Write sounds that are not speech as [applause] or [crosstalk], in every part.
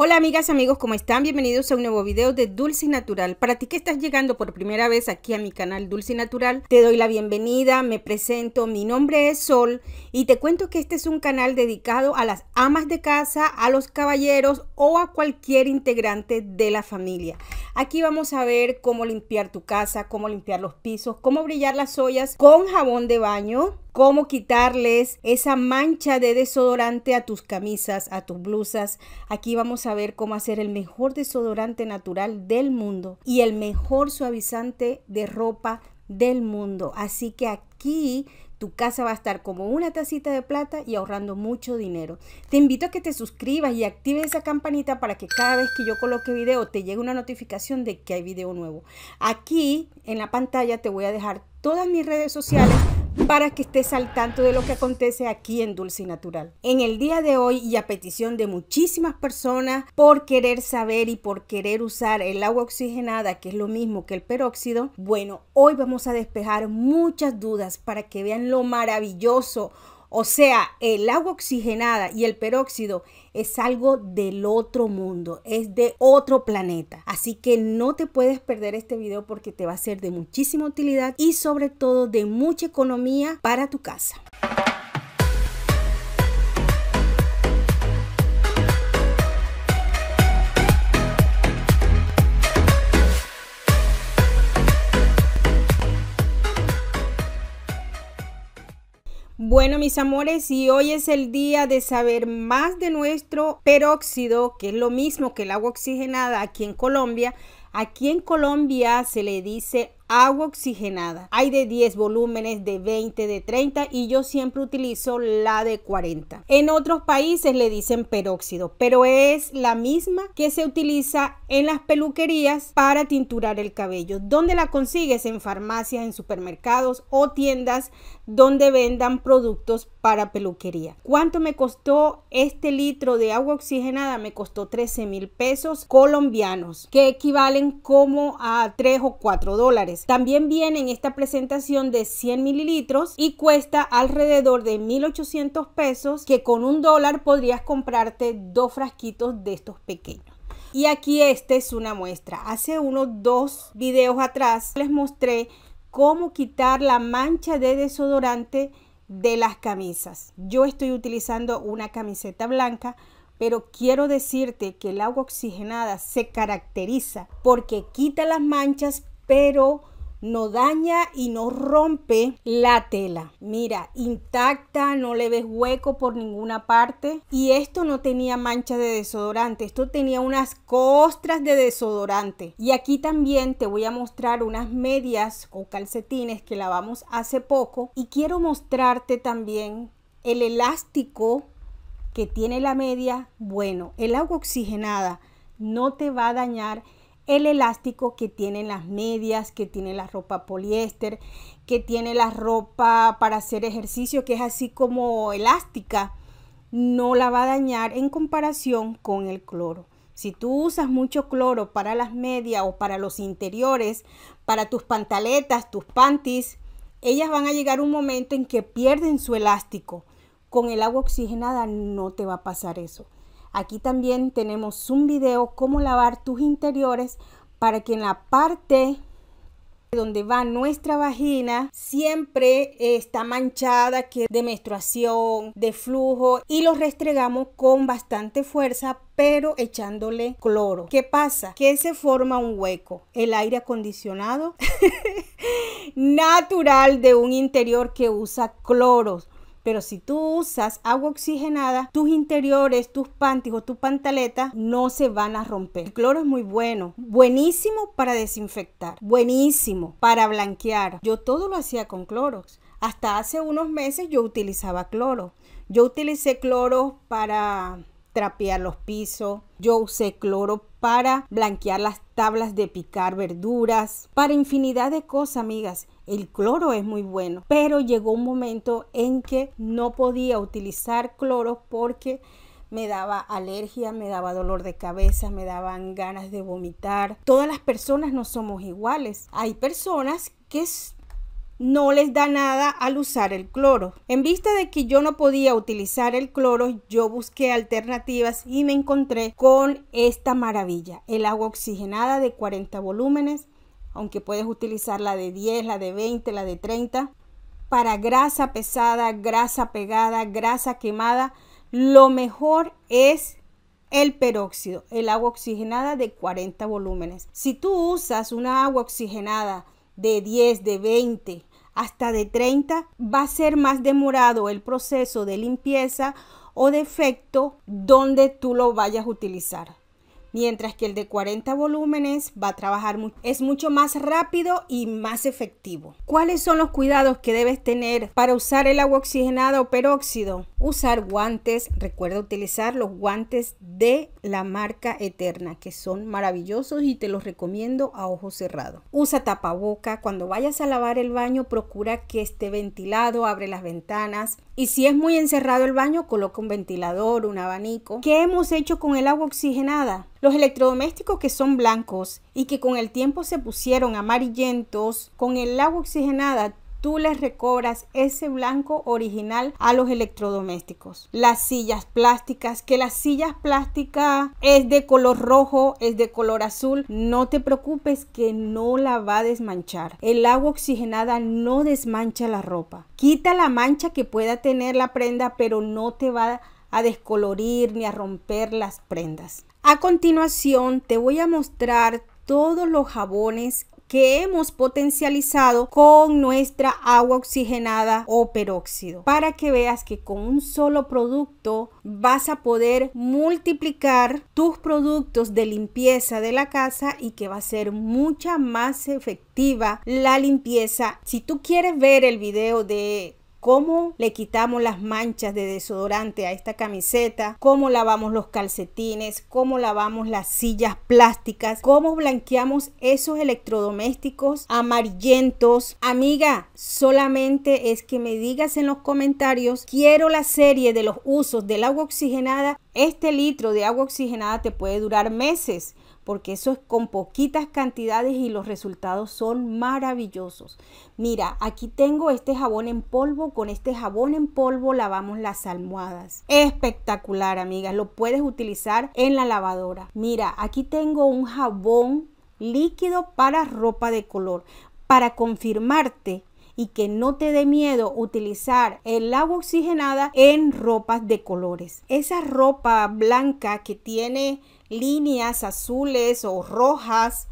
Hola amigas, amigos, ¿cómo están? Bienvenidos a un nuevo video de Dulce Natural. Para ti que estás llegando por primera vez aquí a mi canal Dulce Natural, te doy la bienvenida, me presento, mi nombre es Sol y te cuento que este es un canal dedicado a las amas de casa, a los caballeros o a cualquier integrante de la familia. Aquí vamos a ver cómo limpiar tu casa, cómo limpiar los pisos, cómo brillar las ollas con jabón de baño, cómo quitarles esa mancha de desodorante a tus camisas, a tus blusas. Aquí vamos a ver cómo hacer el mejor desodorante natural del mundo y el mejor suavizante de ropa del mundo. Así que aquí tu casa va a estar como una tacita de plata y ahorrando mucho dinero. Te invito a que te suscribas y active esa campanita para que cada vez que yo coloque video te llegue una notificación de que hay video nuevo. Aquí en la pantalla te voy a dejar todas mis redes sociales para que estés al tanto de lo que acontece aquí en Dulce Natural. En el día de hoy y a petición de muchísimas personas por querer saber y por querer usar el agua oxigenada, que es lo mismo que el peróxido, bueno, hoy vamos a despejar muchas dudas para que vean lo maravilloso o sea, el agua oxigenada y el peróxido es algo del otro mundo, es de otro planeta. Así que no te puedes perder este video porque te va a ser de muchísima utilidad y sobre todo de mucha economía para tu casa. Bueno, mis amores, y hoy es el día de saber más de nuestro peróxido, que es lo mismo que el agua oxigenada aquí en Colombia. Aquí en Colombia se le dice agua oxigenada. Hay de 10 volúmenes, de 20, de 30 y yo siempre utilizo la de 40. En otros países le dicen peróxido, pero es la misma que se utiliza en las peluquerías para tinturar el cabello. ¿Dónde la consigues? En farmacias, en supermercados o tiendas donde vendan productos para peluquería. ¿Cuánto me costó este litro de agua oxigenada? Me costó 13 mil pesos colombianos, que equivalen como a 3 o 4 dólares. También viene en esta presentación de 100 mililitros y cuesta alrededor de 1.800 pesos, que con un dólar podrías comprarte dos frasquitos de estos pequeños. Y aquí esta es una muestra. Hace unos dos videos atrás les mostré cómo quitar la mancha de desodorante de las camisas. Yo estoy utilizando una camiseta blanca, pero quiero decirte que el agua oxigenada se caracteriza porque quita las manchas, pero no daña y no rompe la tela. Mira, intacta, no le ves hueco por ninguna parte. Y esto no tenía mancha de desodorante, esto tenía unas costras de desodorante. Y aquí también te voy a mostrar unas medias o calcetines que lavamos hace poco. Y quiero mostrarte también el elástico que tiene la media. Bueno, el agua oxigenada no te va a dañar el elástico que tienen las medias, que tiene la ropa poliéster, que tiene la ropa para hacer ejercicio, que es así como elástica, no la va a dañar en comparación con el cloro. Si tú usas mucho cloro para las medias o para los interiores, para tus pantaletas, tus panties, ellas van a llegar un momento en que pierden su elástico. Con el agua oxigenada no te va a pasar eso. Aquí también tenemos un video cómo lavar tus interiores para que en la parte donde va nuestra vagina siempre está manchada que de menstruación, de flujo y lo restregamos con bastante fuerza pero echándole cloro. ¿Qué pasa? Que se forma un hueco. El aire acondicionado [laughs] natural de un interior que usa cloros pero si tú usas agua oxigenada, tus interiores, tus panties tu pantaleta no se van a romper. El cloro es muy bueno, buenísimo para desinfectar, buenísimo para blanquear. Yo todo lo hacía con clorox. Hasta hace unos meses yo utilizaba cloro. Yo utilicé cloro para trapear los pisos. Yo usé cloro para blanquear las tablas de picar verduras, para infinidad de cosas, amigas. El cloro es muy bueno, pero llegó un momento en que no podía utilizar cloro porque me daba alergia, me daba dolor de cabeza, me daban ganas de vomitar. Todas las personas no somos iguales. Hay personas que no les da nada al usar el cloro. En vista de que yo no podía utilizar el cloro, yo busqué alternativas y me encontré con esta maravilla, el agua oxigenada de 40 volúmenes, aunque puedes utilizar la de 10, la de 20, la de 30, para grasa pesada, grasa pegada, grasa quemada, lo mejor es el peróxido, el agua oxigenada de 40 volúmenes. Si tú usas una agua oxigenada de 10, de 20, hasta de 30, va a ser más demorado el proceso de limpieza o defecto donde tú lo vayas a utilizar mientras que el de 40 volúmenes va a trabajar es mucho más rápido y más efectivo. ¿Cuáles son los cuidados que debes tener para usar el agua oxigenada o peróxido? Usar guantes, recuerda utilizar los guantes de la marca Eterna que son maravillosos y te los recomiendo a ojo cerrado. Usa tapaboca, cuando vayas a lavar el baño procura que esté ventilado, abre las ventanas y si es muy encerrado el baño coloca un ventilador, un abanico. ¿Qué hemos hecho con el agua oxigenada? Los electrodomésticos que son blancos y que con el tiempo se pusieron amarillentos, con el agua oxigenada tú les recobras ese blanco original a los electrodomésticos. Las sillas plásticas, que las sillas plásticas es de color rojo, es de color azul, no te preocupes que no la va a desmanchar. El agua oxigenada no desmancha la ropa. Quita la mancha que pueda tener la prenda, pero no te va a descolorir ni a romper las prendas. A continuación te voy a mostrar todos los jabones que hemos potencializado con nuestra agua oxigenada o peróxido para que veas que con un solo producto vas a poder multiplicar tus productos de limpieza de la casa y que va a ser mucha más efectiva la limpieza si tú quieres ver el video de cómo le quitamos las manchas de desodorante a esta camiseta, cómo lavamos los calcetines, cómo lavamos las sillas plásticas, cómo blanqueamos esos electrodomésticos amarillentos. Amiga, solamente es que me digas en los comentarios, quiero la serie de los usos del agua oxigenada. Este litro de agua oxigenada te puede durar meses porque eso es con poquitas cantidades y los resultados son maravillosos. Mira, aquí tengo este jabón en polvo, con este jabón en polvo lavamos las almohadas. Espectacular, amigas, lo puedes utilizar en la lavadora. Mira, aquí tengo un jabón líquido para ropa de color para confirmarte y que no te dé miedo utilizar el agua oxigenada en ropas de colores. Esa ropa blanca que tiene líneas azules o rojas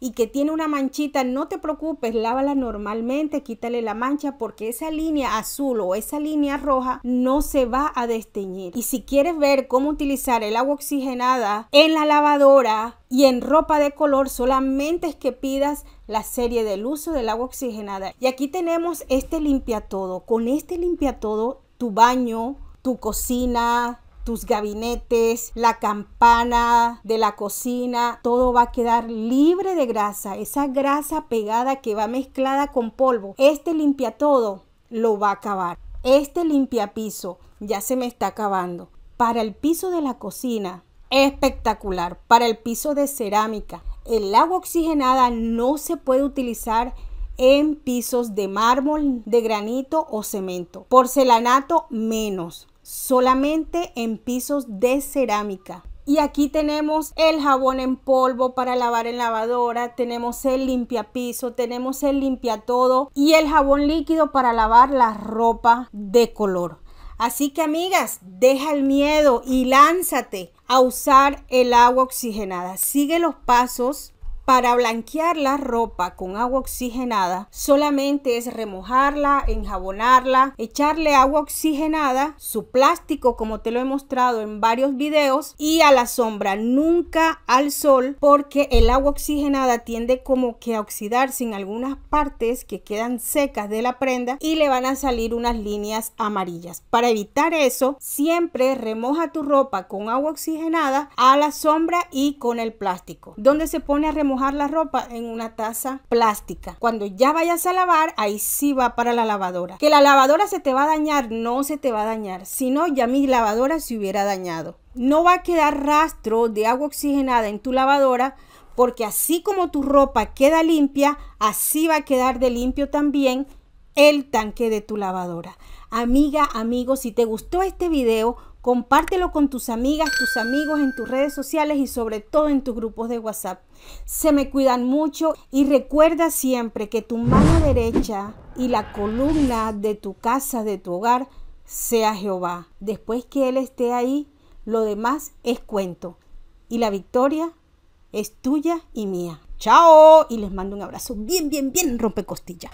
y que tiene una manchita, no te preocupes, lávala normalmente, quítale la mancha porque esa línea azul o esa línea roja no se va a desteñir. Y si quieres ver cómo utilizar el agua oxigenada en la lavadora y en ropa de color, solamente es que pidas la serie del uso del agua oxigenada. Y aquí tenemos este limpia todo. Con este limpia todo, tu baño, tu cocina, tus gabinetes, la campana de la cocina, todo va a quedar libre de grasa, esa grasa pegada que va mezclada con polvo. Este limpia todo lo va a acabar. Este limpia piso ya se me está acabando. Para el piso de la cocina, espectacular. Para el piso de cerámica, el agua oxigenada no se puede utilizar en pisos de mármol, de granito o cemento. Porcelanato menos solamente en pisos de cerámica. Y aquí tenemos el jabón en polvo para lavar en lavadora, tenemos el limpia piso, tenemos el limpia todo y el jabón líquido para lavar la ropa de color. Así que amigas, deja el miedo y lánzate a usar el agua oxigenada. Sigue los pasos para blanquear la ropa con agua oxigenada, solamente es remojarla, enjabonarla, echarle agua oxigenada, su plástico como te lo he mostrado en varios videos y a la sombra, nunca al sol porque el agua oxigenada tiende como que a oxidarse en algunas partes que quedan secas de la prenda y le van a salir unas líneas amarillas. Para evitar eso, siempre remoja tu ropa con agua oxigenada a la sombra y con el plástico. Donde se pone a remojar la ropa en una taza plástica. Cuando ya vayas a lavar, ahí sí va para la lavadora. Que la lavadora se te va a dañar, no se te va a dañar. Si no, ya mi lavadora se hubiera dañado. No va a quedar rastro de agua oxigenada en tu lavadora porque así como tu ropa queda limpia, así va a quedar de limpio también el tanque de tu lavadora. Amiga, amigo, si te gustó este video, compártelo con tus amigas, tus amigos en tus redes sociales y sobre todo en tus grupos de WhatsApp. Se me cuidan mucho y recuerda siempre que tu mano derecha y la columna de tu casa, de tu hogar, sea Jehová. Después que Él esté ahí, lo demás es cuento. Y la victoria es tuya y mía. Chao y les mando un abrazo bien, bien, bien rompecostilla.